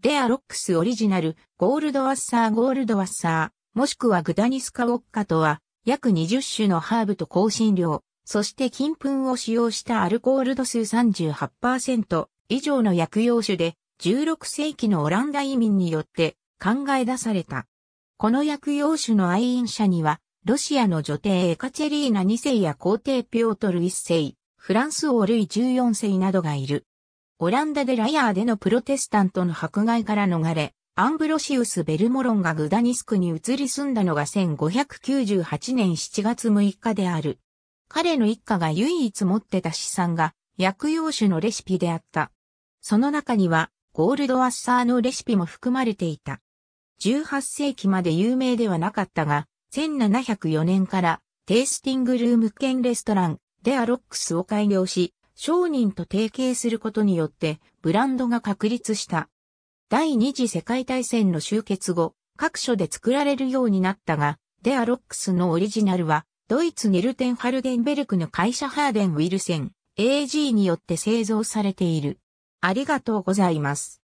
デアロックスオリジナル、ゴールドワッサーゴールドワッサー、もしくはグダニスカウォッカとは、約20種のハーブと香辛料、そして金粉を使用したアルコール度数38%以上の薬用酒で、16世紀のオランダ移民によって考え出された。この薬用酒の愛飲者には、ロシアの女帝エカチェリーナ2世や皇帝ピョートル1世、フランス王ルイ14世などがいる。オランダでライアーでのプロテスタントの迫害から逃れ、アンブロシウス・ベルモロンがグダニスクに移り住んだのが1598年7月6日である。彼の一家が唯一持ってた資産が薬用酒のレシピであった。その中にはゴールドワッサーのレシピも含まれていた。18世紀まで有名ではなかったが、1704年からテイスティングルーム兼レストラン、デアロックスを開業し、商人と提携することによってブランドが確立した。第二次世界大戦の終結後、各所で作られるようになったが、デアロックスのオリジナルは、ドイツニルテンハルゲンベルクの会社ハーデンウィルセン、AG によって製造されている。ありがとうございます。